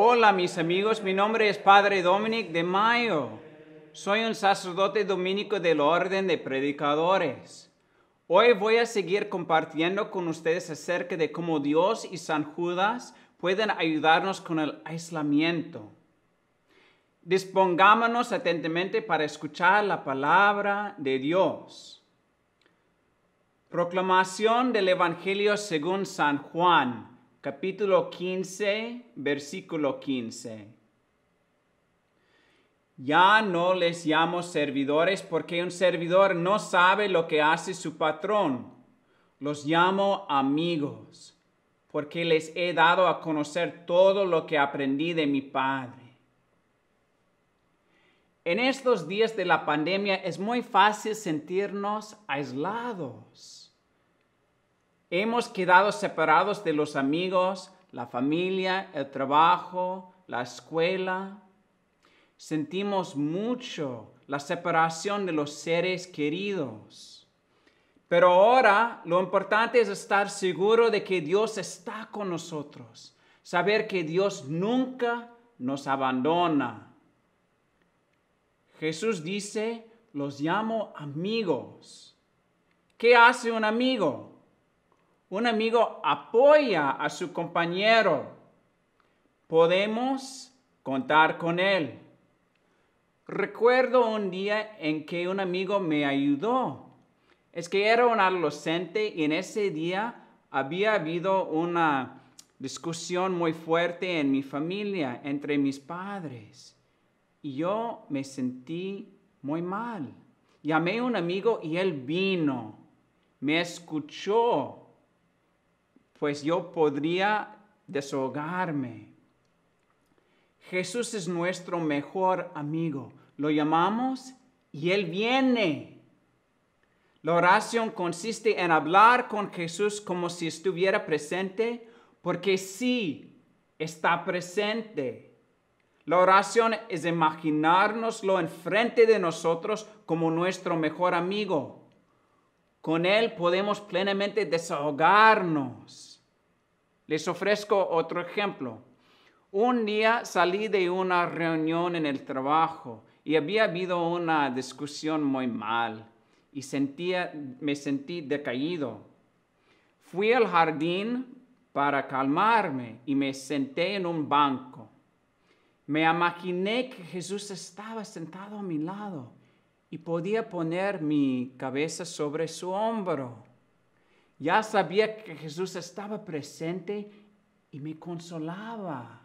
Hola mis amigos, mi nombre es Padre Dominic de Mayo. Soy un sacerdote dominico del Orden de Predicadores. Hoy voy a seguir compartiendo con ustedes acerca de cómo Dios y San Judas pueden ayudarnos con el aislamiento. Dispongámonos atentamente para escuchar la palabra de Dios. Proclamación del Evangelio según San Juan, capítulo 15, versículo 15. Ya no les llamo servidores porque un servidor no sabe lo que hace su patrón. Los llamo amigos porque les he dado a conocer todo lo que aprendí de mi Padre. En estos días de la pandemia es muy fácil sentirnos aislados Hemos quedado separados de los amigos, la familia, el trabajo, la escuela. Sentimos mucho la separación de los seres queridos. Pero ahora lo importante es estar seguro de que Dios está con nosotros, saber que Dios nunca nos abandona. Jesús dice, los llamo amigos. ¿Qué hace un amigo? un amigo apoya a su compañero, podemos contar con él. Recuerdo un día en que un amigo me ayudó. Es que era un adolescente y en ese día había habido una discusión muy fuerte en mi familia, entre mis padres. Y yo me sentí muy mal. Llamé a un amigo y él vino, me escuchó pues yo podría desahogarme. Jesús es nuestro mejor amigo. Lo llamamos y Él viene. La oración consiste en hablar con Jesús como si estuviera presente, porque sí, está presente. La oración es imaginárnoslo enfrente de nosotros como nuestro mejor amigo. Con Él podemos plenamente desahogarnos. Les ofrezco otro ejemplo. Un día salí de una reunión en el trabajo y había habido una discusión muy mal y sentía, me sentí decaído. Fui al jardín para calmarme y me senté en un banco. Me imaginé que Jesús estaba sentado a mi lado y podía poner mi cabeza sobre su hombro. Ya sabía que Jesús estaba presente y me consolaba.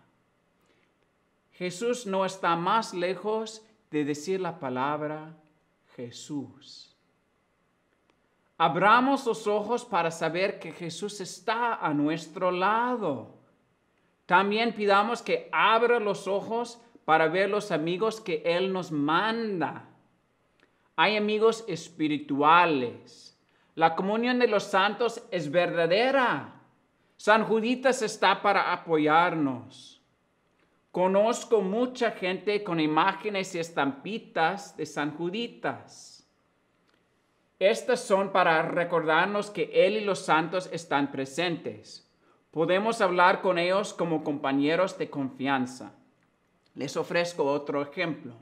Jesús no está más lejos de decir la palabra Jesús. Abramos los ojos para saber que Jesús está a nuestro lado. También pidamos que abra los ojos para ver los amigos que Él nos manda. Hay amigos espirituales la comunión de los santos es verdadera. San Juditas está para apoyarnos. Conozco mucha gente con imágenes y estampitas de San Juditas. Estas son para recordarnos que Él y los santos están presentes. Podemos hablar con ellos como compañeros de confianza. Les ofrezco otro ejemplo.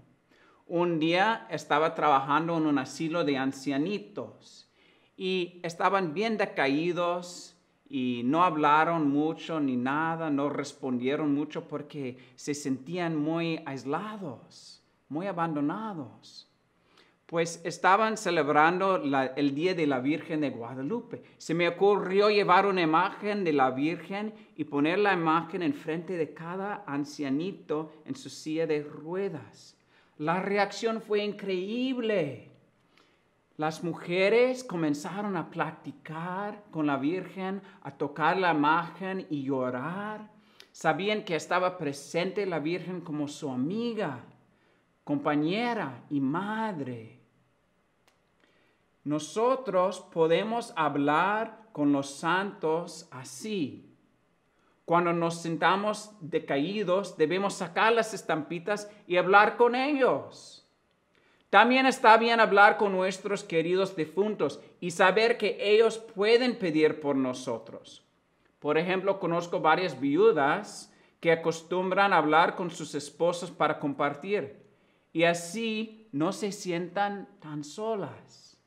Un día estaba trabajando en un asilo de ancianitos y estaban bien decaídos y no hablaron mucho ni nada, no respondieron mucho porque se sentían muy aislados, muy abandonados. Pues estaban celebrando el Día de la Virgen de Guadalupe. Se me ocurrió llevar una imagen de la Virgen y poner la imagen enfrente de cada ancianito en su silla de ruedas. La reacción fue increíble. Las mujeres comenzaron a platicar con la Virgen, a tocar la imagen y llorar. Sabían que estaba presente la Virgen como su amiga, compañera y madre. Nosotros podemos hablar con los santos así. Cuando nos sintamos decaídos, debemos sacar las estampitas y hablar con ellos. También está bien hablar con nuestros queridos difuntos y saber que ellos pueden pedir por nosotros. Por ejemplo, conozco varias viudas que acostumbran a hablar con sus esposos para compartir y así no se sientan tan solas.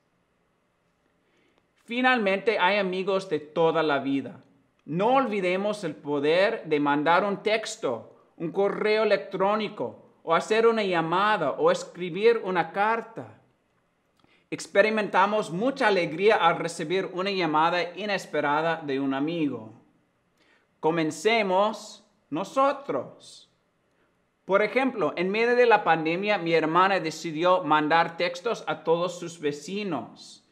Finalmente, hay amigos de toda la vida. No olvidemos el poder de mandar un texto, un correo electrónico o hacer una llamada o escribir una carta. Experimentamos mucha alegría al recibir una llamada inesperada de un amigo. Comencemos nosotros. Por ejemplo, en medio de la pandemia, mi hermana decidió mandar textos a todos sus vecinos.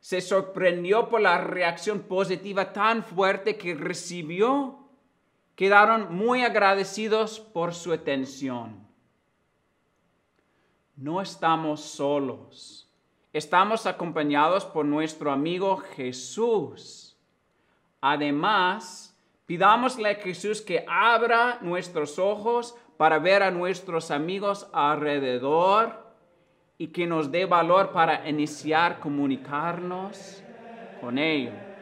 Se sorprendió por la reacción positiva tan fuerte que recibió quedaron muy agradecidos por su atención. No estamos solos. Estamos acompañados por nuestro amigo Jesús. Además, pidámosle a Jesús que abra nuestros ojos para ver a nuestros amigos alrededor y que nos dé valor para iniciar comunicarnos con ellos.